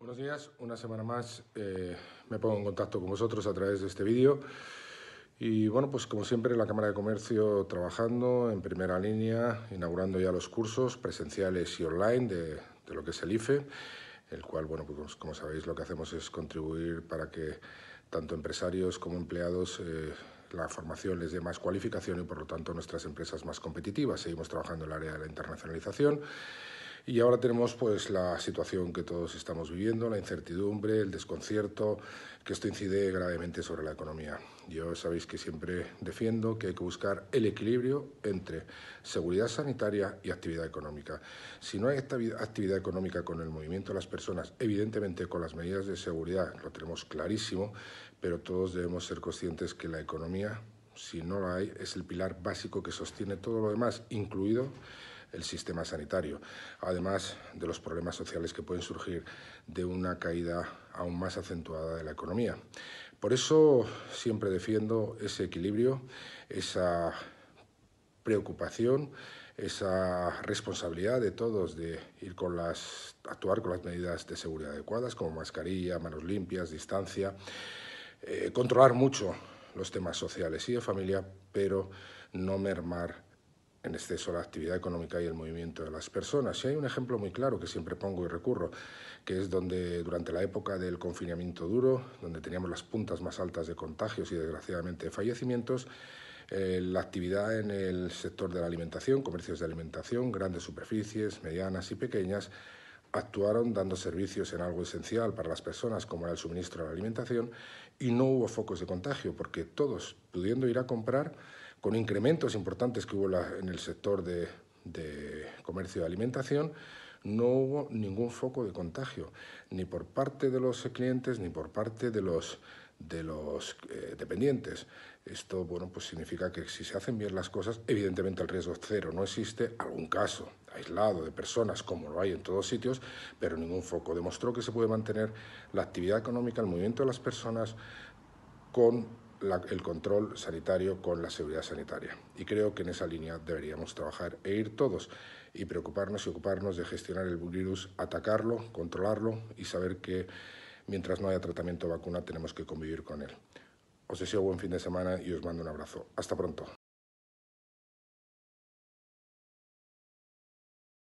Buenos días, una semana más eh, me pongo en contacto con vosotros a través de este vídeo y bueno, pues como siempre la Cámara de Comercio trabajando en primera línea, inaugurando ya los cursos presenciales y online de, lo que es el IFE, el cual, bueno, pues como sabéis lo que hacemos es contribuir para que tanto empresarios como empleados eh, la formación les dé más cualificación y por lo tanto nuestras empresas más competitivas. Seguimos trabajando en el área de la internacionalización y ahora tenemos pues la situación que todos estamos viviendo, la incertidumbre, el desconcierto, que esto incide gravemente sobre la economía. Yo sabéis que siempre defiendo que hay que buscar el equilibrio entre seguridad sanitaria y actividad económica. Si no hay actividad económica con el movimiento de las personas, evidentemente con las medidas de seguridad lo tenemos clarísimo, pero todos debemos ser conscientes que la economía, si no la hay, es el pilar básico que sostiene todo lo demás, incluido el sistema sanitario, además de los problemas sociales que pueden surgir de una caída aún más acentuada de la economía. Por eso siempre defiendo ese equilibrio, esa preocupación, esa responsabilidad de todos de ir con las actuar con las medidas de seguridad adecuadas como mascarilla, manos limpias, distancia, eh, controlar mucho los temas sociales y de familia, pero no mermar en exceso la actividad económica y el movimiento de las personas. Y hay un ejemplo muy claro que siempre pongo y recurro, que es donde durante la época del confinamiento duro, donde teníamos las puntas más altas de contagios y desgraciadamente de fallecimientos, eh, la actividad en el sector de la alimentación, comercios de alimentación, grandes superficies, medianas y pequeñas, actuaron dando servicios en algo esencial para las personas como era el suministro de la alimentación y no hubo focos de contagio porque todos pudiendo ir a comprar con incrementos importantes que hubo en el sector de, comercio de alimentación, no hubo ningún foco de contagio, ni por parte de los clientes ni por parte de los, de los eh, dependientes. Esto bueno, pues significa que si se hacen bien las cosas, evidentemente el riesgo cero. No existe algún caso aislado de personas, como lo hay en todos sitios, pero ningún foco. Demostró que se puede mantener la actividad económica, el movimiento de las personas con el control sanitario con la seguridad sanitaria. Y creo que en esa línea deberíamos trabajar e ir todos y preocuparnos y ocuparnos de gestionar el virus, atacarlo, controlarlo y saber que mientras no haya tratamiento vacuna tenemos que convivir con él. Os deseo buen fin de semana y os mando un abrazo. Hasta pronto.